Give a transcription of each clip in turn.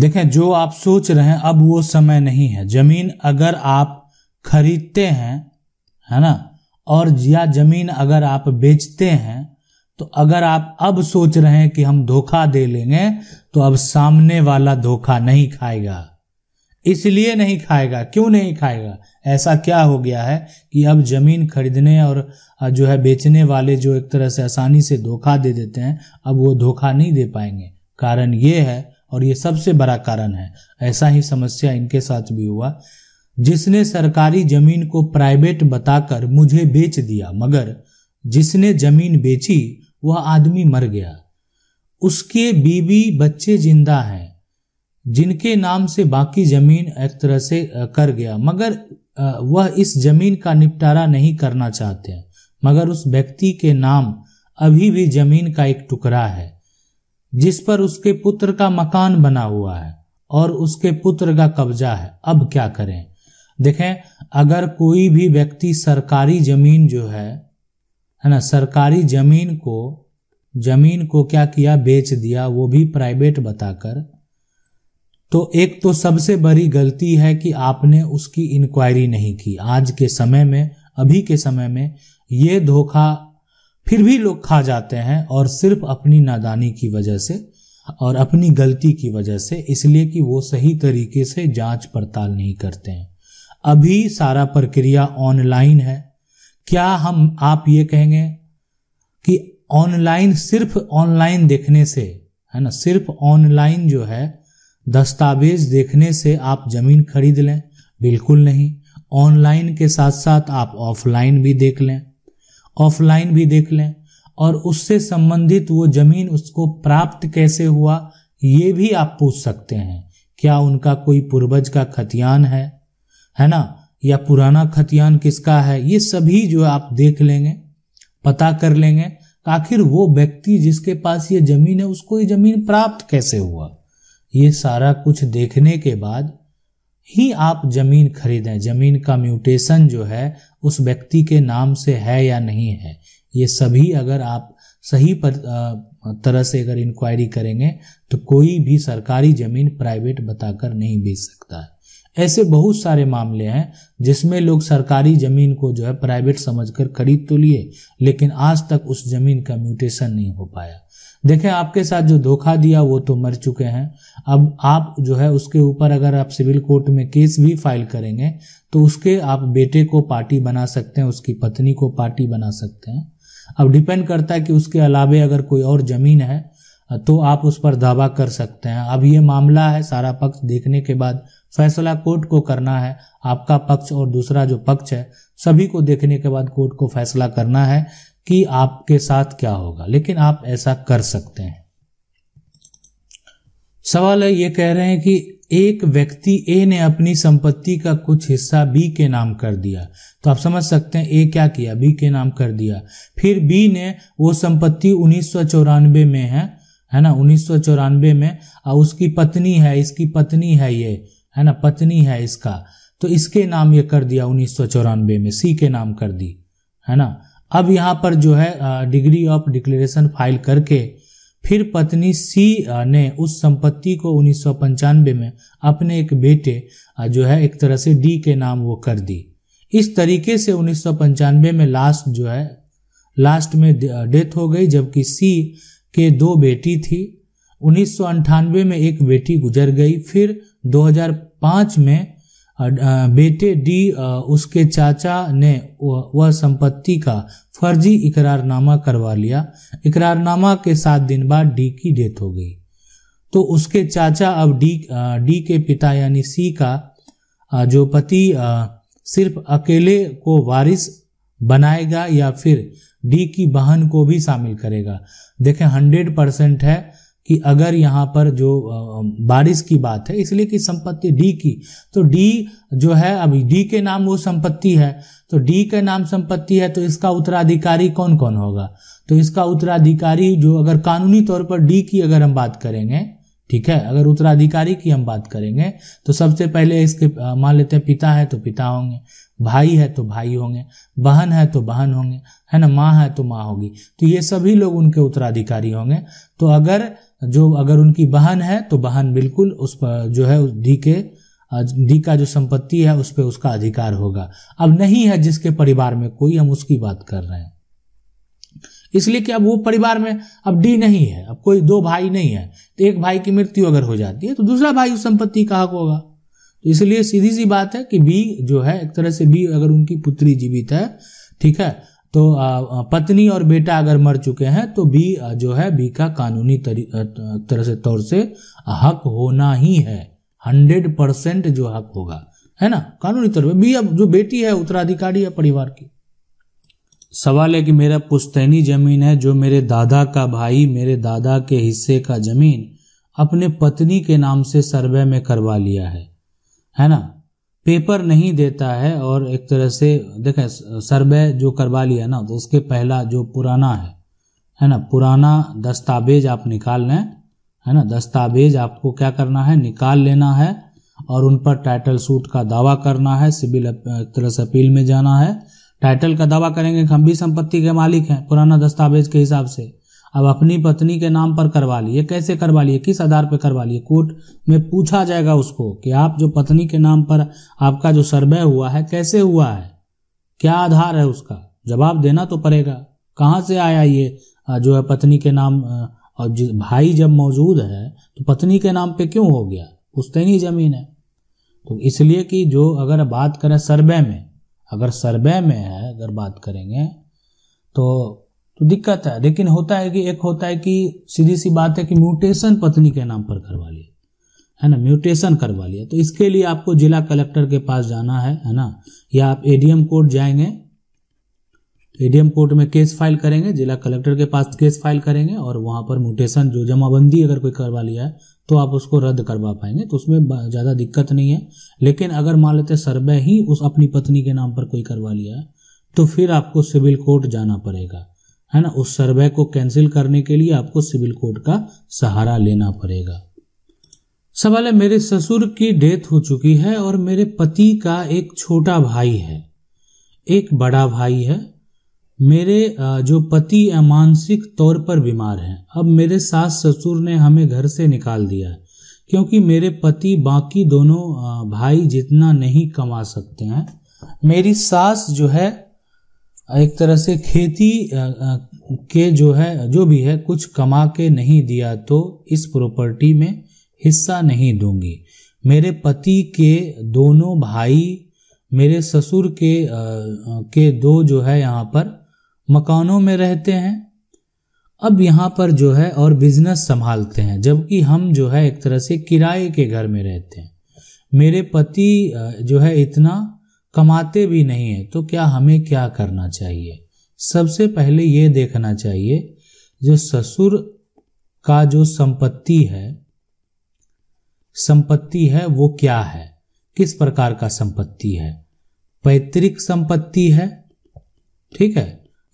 देखें जो आप सोच रहे हैं अब वो समय नहीं है जमीन अगर आप खरीदते हैं है ना और या जमीन अगर आप बेचते हैं तो अगर आप अब सोच रहे हैं कि हम धोखा दे लेंगे तो अब सामने वाला धोखा नहीं खाएगा इसलिए नहीं खाएगा क्यों नहीं खाएगा ऐसा क्या हो गया है कि अब जमीन खरीदने और जो है बेचने वाले जो एक तरह से आसानी से धोखा दे देते हैं अब वो धोखा नहीं दे पाएंगे कारण ये है और ये सबसे बड़ा कारण है ऐसा ही समस्या इनके साथ भी हुआ जिसने सरकारी जमीन को प्राइवेट बताकर मुझे बेच दिया मगर जिसने जमीन बेची वह आदमी मर गया उसके बीवी बच्चे जिंदा हैं जिनके नाम से बाकी जमीन एक तरह से कर गया मगर वह इस जमीन का निपटारा नहीं करना चाहते मगर उस व्यक्ति के नाम अभी भी जमीन का एक टुकड़ा है जिस पर उसके पुत्र का मकान बना हुआ है और उसके पुत्र का कब्जा है अब क्या करें देखें अगर कोई भी व्यक्ति सरकारी जमीन जो है है ना सरकारी जमीन को जमीन को क्या किया बेच दिया वो भी प्राइवेट बताकर तो एक तो सबसे बड़ी गलती है कि आपने उसकी इंक्वायरी नहीं की आज के समय में अभी के समय में ये धोखा फिर भी लोग खा जाते हैं और सिर्फ अपनी नादानी की वजह से और अपनी गलती की वजह से इसलिए कि वो सही तरीके से जांच पड़ताल नहीं करते हैं अभी सारा प्रक्रिया ऑनलाइन है क्या हम आप ये कहेंगे कि ऑनलाइन सिर्फ ऑनलाइन देखने से है ना सिर्फ ऑनलाइन जो है दस्तावेज देखने से आप जमीन खरीद लें बिल्कुल नहीं ऑनलाइन के साथ साथ आप ऑफलाइन भी देख लें ऑफलाइन भी देख लें और उससे संबंधित वो जमीन उसको प्राप्त कैसे हुआ ये भी आप पूछ सकते हैं क्या उनका कोई पूर्वज का खतियान है है ना या पुराना खतियान किसका है ये सभी जो आप देख लेंगे पता कर लेंगे आखिर वो व्यक्ति जिसके पास ये जमीन है उसको ये जमीन प्राप्त कैसे हुआ ये सारा कुछ देखने के बाद ही आप जमीन खरीदें जमीन का म्यूटेशन जो है उस व्यक्ति के नाम से है या नहीं है ये सभी अगर आप सही पर तरह से अगर इंक्वायरी करेंगे तो कोई भी सरकारी ज़मीन प्राइवेट बताकर नहीं बेच सकता है ऐसे बहुत सारे मामले हैं जिसमें लोग सरकारी ज़मीन को जो है प्राइवेट समझकर खरीद तो लिए लेकिन आज तक उस ज़मीन का म्यूटेशन नहीं हो पाया देखें आपके साथ जो धोखा दिया वो तो मर चुके हैं अब आप जो है उसके ऊपर अगर आप सिविल कोर्ट में केस भी फाइल करेंगे तो उसके आप बेटे को पार्टी बना सकते हैं उसकी पत्नी को पार्टी बना सकते हैं अब डिपेंड करता है कि उसके अलावे अगर कोई और ज़मीन है तो आप उस पर दावा कर सकते हैं अब ये मामला है सारा पक्ष देखने के बाद फैसला कोर्ट को करना है आपका पक्ष और दूसरा जो पक्ष है सभी को देखने के बाद कोर्ट को फैसला करना है कि आपके साथ क्या होगा लेकिन आप ऐसा कर सकते हैं सवाल है ये कह रहे हैं कि एक व्यक्ति ए ने अपनी संपत्ति का कुछ हिस्सा बी के नाम कर दिया तो आप समझ सकते हैं ए क्या किया बी के नाम कर दिया फिर बी ने वो संपत्ति उन्नीस में है है ना उन्नीस में और उसकी पत्नी है इसकी पत्नी है ये है ना पत्नी है इसका तो इसके नाम ये कर दिया उन्नीस में सी के नाम कर दी है ना अब यहाँ पर जो है डिग्री ऑफ डिक्लेरेशन फाइल करके फिर पत्नी सी ने उस संपत्ति को उन्नीस में अपने एक बेटे जो है एक तरह से डी के नाम वो कर दी इस तरीके से उन्नीस में लास्ट जो है लास्ट में डेथ हो गई जबकि सी के दो बेटी थी उन्नीस में एक बेटी गुजर गई फिर 2005 2005 में बेटे डी उसके चाचा ने वह संपत्ति का फर्जी इकरारनामा करवा लिया इकरारनामा के सात दिन बाद डी की डेथ हो गई तो उसके चाचा अब डी डी के पिता यानी सी का जो पति सिर्फ अकेले को वारिस बनाएगा या फिर डी की बहन को भी शामिल करेगा देखें हंड्रेड परसेंट है कि अगर यहाँ पर जो बारिश की बात है इसलिए कि संपत्ति डी की तो डी जो है अभी डी के नाम वो संपत्ति है तो डी के नाम संपत्ति है तो इसका उत्तराधिकारी कौन कौन होगा तो इसका उत्तराधिकारी जो अगर कानूनी तौर पर डी की अगर हम बात करेंगे ठीक है अगर उत्तराधिकारी की हम बात करेंगे तो सबसे पहले इसके मान लेते हैं पिता है तो पिता होंगे भाई है तो भाई होंगे बहन है तो बहन होंगे है ना माँ है तो माँ होगी तो ये सभी लोग उनके उत्तराधिकारी होंगे तो अगर जो अगर उनकी बहन है तो बहन बिल्कुल उस पर जो है डी के डी का जो संपत्ति है उस पर उसका अधिकार होगा अब नहीं है जिसके परिवार में कोई हम उसकी बात कर रहे हैं इसलिए कि अब वो परिवार में अब डी नहीं है अब कोई दो भाई नहीं है तो एक भाई की मृत्यु अगर हो जाती है तो दूसरा भाई उस संपत्ति का हक होगा तो इसलिए सीधी सी बात है कि बी जो है एक तरह से बी अगर उनकी पुत्री जीवित है ठीक है तो पत्नी और बेटा अगर मर चुके हैं तो बी जो है बी का कानूनी तरह से तौर से हक होना ही है हंड्रेड परसेंट जो हक होगा है ना कानूनी तौर पर बी अब जो बेटी है उत्तराधिकारी है परिवार की सवाल है कि मेरा पुस्तैनी जमीन है जो मेरे दादा का भाई मेरे दादा के हिस्से का जमीन अपने पत्नी के नाम से सर्वे में करवा लिया है है ना पेपर नहीं देता है और एक तरह से देखें सर्वे जो करवा लिया ना तो उसके पहला जो पुराना है है ना पुराना दस्तावेज आप निकाल लें है ना दस्तावेज आपको क्या करना है निकाल लेना है और उन पर टाइटल सूट का दावा करना है सिविल एक तरह से अपील में जाना है टाइटल का दावा करेंगे कि हम भी संपत्ति के मालिक हैं पुराना दस्तावेज के हिसाब से अब अपनी पत्नी के नाम पर करवा लिए कैसे करवा लिए किस आधार पर करवा लिए कोर्ट में पूछा जाएगा उसको कि आप जो पत्नी के नाम पर आपका जो सर्वे हुआ है कैसे हुआ है क्या आधार है उसका जवाब देना तो पड़ेगा कहाँ से आया ये जो है पत्नी के नाम और भाई जब मौजूद है तो पत्नी के नाम पे क्यों हो गया पुश्तैनी जमीन है तो इसलिए कि जो अगर बात करें सर्वे में अगर सर्वे में है अगर बात करेंगे तो तो दिक्कत है लेकिन होता है कि एक होता है कि सीधी सी बात है कि म्यूटेशन पत्नी के नाम पर करवा लिए है ना म्यूटेशन करवा लिया तो इसके लिए आपको जिला कलेक्टर के पास जाना है है ना या आप एडीएम कोर्ट जाएंगे तो ईडीएम कोर्ट में केस फाइल करेंगे जिला कलेक्टर के पास केस फाइल करेंगे और वहाँ पर म्यूटेशन जो जमाबंदी अगर कोई करवा लिया है तो आप उसको रद्द करवा पाएंगे तो उसमें ज़्यादा दिक्कत नहीं है लेकिन अगर मान लेते सर्वे ही उस अपनी पत्नी के नाम पर कोई करवा लिया है तो फिर आपको सिविल कोर्ट जाना पड़ेगा है ना उस सर्वे को कैंसिल करने के लिए आपको सिविल कोर्ट का सहारा लेना पड़ेगा सवाल है मेरे ससुर की डेथ हो चुकी है और मेरे पति का एक छोटा भाई है एक बड़ा भाई है मेरे जो पति मानसिक तौर पर बीमार हैं अब मेरे सास ससुर ने हमें घर से निकाल दिया है क्योंकि मेरे पति बाकी दोनों भाई जितना नहीं कमा सकते हैं मेरी सास जो है एक तरह से खेती के जो है जो भी है कुछ कमा के नहीं दिया तो इस प्रॉपर्टी में हिस्सा नहीं दूंगी मेरे पति के दोनों भाई मेरे ससुर के के दो जो है यहाँ पर मकानों में रहते हैं अब यहाँ पर जो है और बिजनेस संभालते हैं जबकि हम जो है एक तरह से किराए के घर में रहते हैं मेरे पति जो है इतना कमाते भी नहीं है तो क्या हमें क्या करना चाहिए सबसे पहले ये देखना चाहिए जो ससुर का जो संपत्ति है संपत्ति है वो क्या है किस प्रकार का संपत्ति है पैतृक संपत्ति है ठीक है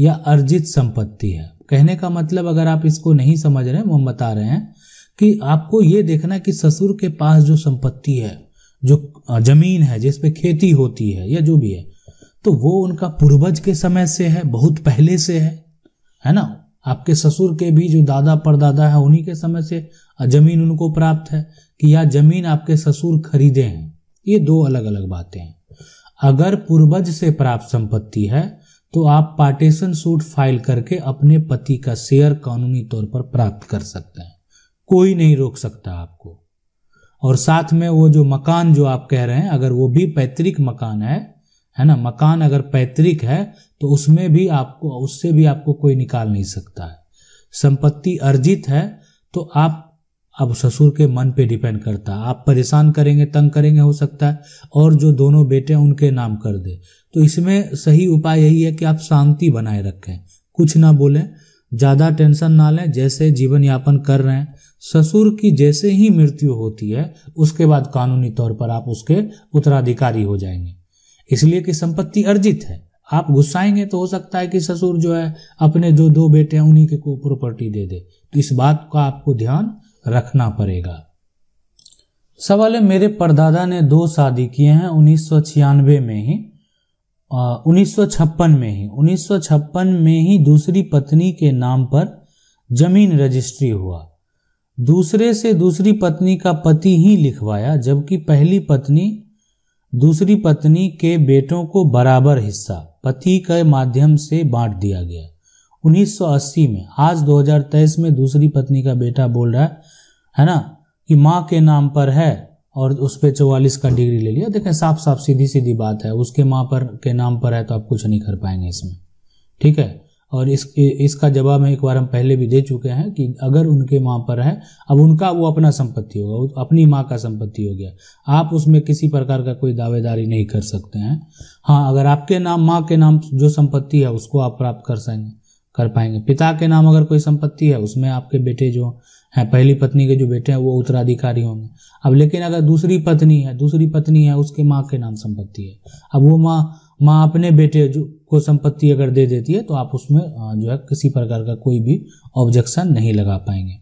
या अर्जित संपत्ति है कहने का मतलब अगर आप इसको नहीं समझ रहे हैं वो हम बता रहे हैं कि आपको ये देखना कि ससुर के पास जो संपत्ति है जो जमीन है जिस पे खेती होती है या जो भी है तो वो उनका पूर्वज के समय से है बहुत पहले से है है ना आपके ससुर के भी जो दादा परदादा है उन्हीं के समय से जमीन उनको प्राप्त है कि या जमीन आपके ससुर खरीदे हैं ये दो अलग अलग बातें हैं अगर पूर्वज से प्राप्त संपत्ति है तो आप पार्टीशन सूट फाइल करके अपने पति का शेयर कानूनी तौर पर प्राप्त कर सकते हैं कोई नहीं रोक सकता आपको और साथ में वो जो मकान जो आप कह रहे हैं अगर वो भी पैतृक मकान है है ना मकान अगर पैतृक है तो उसमें भी आपको उससे भी आपको कोई निकाल नहीं सकता है संपत्ति अर्जित है तो आप अब ससुर के मन पे डिपेंड करता है आप परेशान करेंगे तंग करेंगे हो सकता है और जो दोनों बेटे हैं उनके नाम कर दे तो इसमें सही उपाय यही है कि आप शांति बनाए रखें कुछ ना बोलें ज़्यादा टेंशन ना लें जैसे जीवन यापन कर रहे हैं ससुर की जैसे ही मृत्यु होती है उसके बाद कानूनी तौर पर आप उसके उत्तराधिकारी हो जाएंगे इसलिए कि संपत्ति अर्जित है आप गुस्साएंगे तो हो सकता है कि ससुर जो है अपने जो दो बेटे हैं उन्हीं के को प्रॉपर्टी दे दे तो इस बात का आपको ध्यान रखना पड़ेगा सवाल है मेरे परदादा ने दो शादी किए हैं उन्नीस में ही उन्नीस में ही उन्नीस में ही दूसरी पत्नी के नाम पर जमीन रजिस्ट्री हुआ दूसरे से दूसरी पत्नी का पति ही लिखवाया जबकि पहली पत्नी दूसरी पत्नी के बेटों को बराबर हिस्सा पति के माध्यम से बांट दिया गया 1980 में आज 2023 में दूसरी पत्नी का बेटा बोल रहा है है ना कि माँ के नाम पर है और उस पर चौवालीस का डिग्री ले लिया देखें साफ साफ सीधी सीधी बात है उसके माँ पर के नाम पर है तो आप कुछ नहीं कर पाएंगे इसमें ठीक है और इस इसका जवाब एक बार हम पहले भी दे चुके हैं कि अगर उनके माँ पर है अब उनका वो अपना संपत्ति होगा अपनी माँ का संपत्ति हो गया आप उसमें किसी प्रकार का कोई दावेदारी नहीं कर सकते हैं हाँ अगर आपके नाम माँ के नाम जो संपत्ति है उसको आप प्राप्त कर सकेंगे कर पाएंगे पिता के नाम अगर कोई संपत्ति है उसमें आपके बेटे जो है पहली पत्नी के जो बेटे हैं वो उत्तराधिकारी होंगे अब लेकिन अगर दूसरी पत्नी है दूसरी पत्नी है उसके माँ के नाम संपत्ति है अब वो माँ माँ अपने बेटे जो को संपत्ति अगर दे देती है तो आप उसमें जो है किसी प्रकार का कोई भी ऑब्जेक्शन नहीं लगा पाएंगे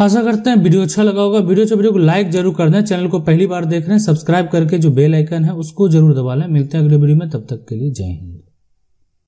आशा करते हैं वीडियो अच्छा लगा होगा वीडियो अच्छा वीडियो को लाइक जरूर कर दें चैनल को पहली बार देख रहे हैं सब्सक्राइब करके जो बेल आइकन है उसको जरूर दबा लें मिलते हैं अगले वीडियो में तब तक के लिए जय हिंद